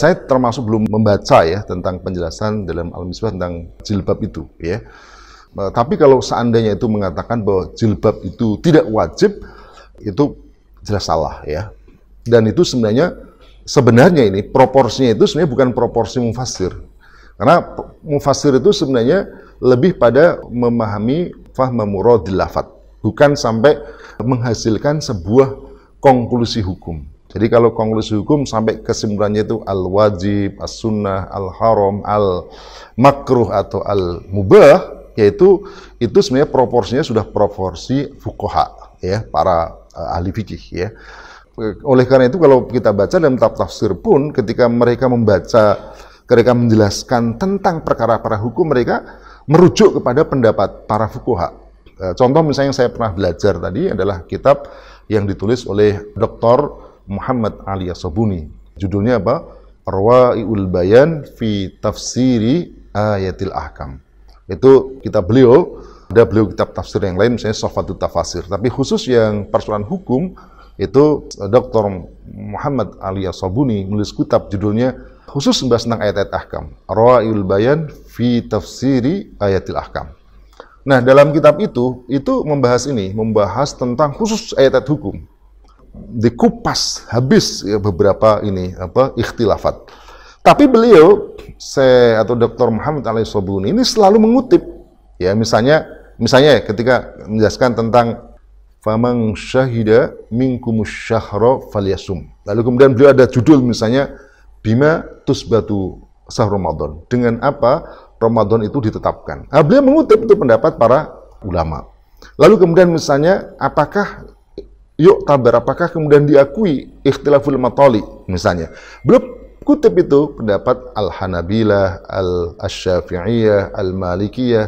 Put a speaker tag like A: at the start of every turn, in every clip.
A: Saya termasuk belum membaca ya tentang penjelasan dalam Al-Misbah tentang jilbab itu ya. Eh, tapi kalau seandainya itu mengatakan bahwa jilbab itu tidak wajib, itu jelas salah ya. Dan itu sebenarnya sebenarnya ini proporsinya itu sebenarnya bukan proporsi mufasir. Karena mufasir itu sebenarnya lebih pada memahami fahma muradil lafat, bukan sampai menghasilkan sebuah konklusi hukum. Jadi kalau konklusi hukum sampai kesimpulannya itu al-wajib, as-sunnah, al-haram, al-makruh atau al-mubah yaitu itu sebenarnya proporsinya sudah proporsi fukoha ya para uh, ahli fikih ya. Oleh karena itu kalau kita baca dalam tafsir pun ketika mereka membaca mereka menjelaskan tentang perkara para hukum mereka merujuk kepada pendapat para fukoha. Eh, contoh misalnya yang saya pernah belajar tadi adalah kitab yang ditulis oleh Dr. Muhammad Ali Asobuni. Judulnya apa? Arwaiul Bayan fi Tafsiri Ayatil Ahkam. Itu kita beliau, ada beliau kitab tafsir yang lain misalnya Sofatul Tafasir. Tapi khusus yang persoalan hukum itu Dr. Muhammad Ali Asobuni sabuni menulis kitab judulnya khusus membahas tentang ayat-ayat ahkam. Rawaiul Bayan fi Tafsiri Ayatil Ahkam. Nah, dalam kitab itu, itu membahas ini, membahas tentang khusus ayat-ayat hukum dikupas habis ya, beberapa ini apa ikhtilafat. Tapi beliau saya atau Dr. Muhammad Ali Sobuni ini selalu mengutip ya misalnya misalnya ketika menjelaskan tentang famang syahida minkum syahra falyasum. Lalu kemudian beliau ada judul misalnya bima tusbatu sah Ramadan. Dengan apa Ramadan itu ditetapkan. Nah, beliau mengutip itu pendapat para ulama. Lalu kemudian misalnya apakah yuk tabar apakah kemudian diakui ikhtilaful matali misalnya belum kutip itu pendapat al-Hanabilah, al asyafiiyah al-Malikiyah,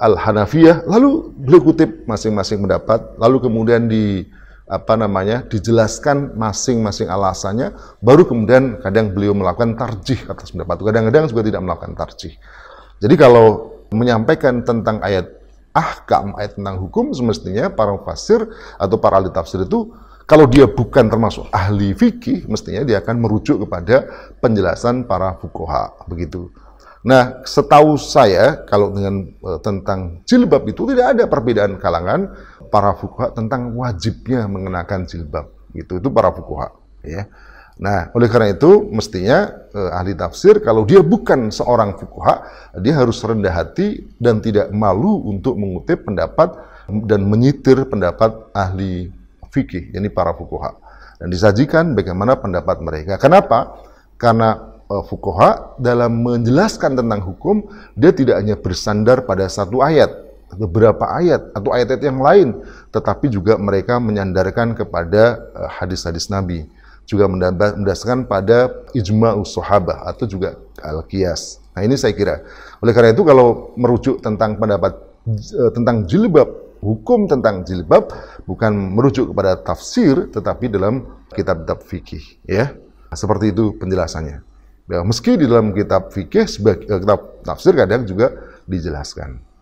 A: al-Hanafiyah lalu beliau kutip masing-masing pendapat lalu kemudian di apa namanya dijelaskan masing-masing alasannya baru kemudian kadang beliau melakukan tarjih atas pendapat itu kadang-kadang juga tidak melakukan tarjih jadi kalau menyampaikan tentang ayat ahkam, ayat tentang hukum, semestinya para fasir atau para ahli tafsir itu kalau dia bukan termasuk ahli fikih, mestinya dia akan merujuk kepada penjelasan para fukoha, begitu. Nah, setahu saya kalau dengan e, tentang jilbab itu tidak ada perbedaan kalangan para fukoha tentang wajibnya mengenakan jilbab, itu Itu para fukoha, ya. Nah, oleh karena itu mestinya eh, ahli tafsir kalau dia bukan seorang fukuha, dia harus rendah hati dan tidak malu untuk mengutip pendapat dan menyitir pendapat ahli fikih, yakni para fukuha. Dan disajikan bagaimana pendapat mereka. Kenapa? Karena eh, dalam menjelaskan tentang hukum, dia tidak hanya bersandar pada satu ayat, beberapa ayat atau ayat-ayat yang lain, tetapi juga mereka menyandarkan kepada eh, hadis-hadis Nabi juga mendasarkan pada ijma ushohabah atau juga al-qiyas. Nah, ini saya kira. Oleh karena itu kalau merujuk tentang pendapat e, tentang jilbab, hukum tentang jilbab bukan merujuk kepada tafsir tetapi dalam kitab-kitab fikih, ya. Seperti itu penjelasannya. Ya, meski di dalam kitab fikih sebagai e, kitab tafsir kadang juga dijelaskan.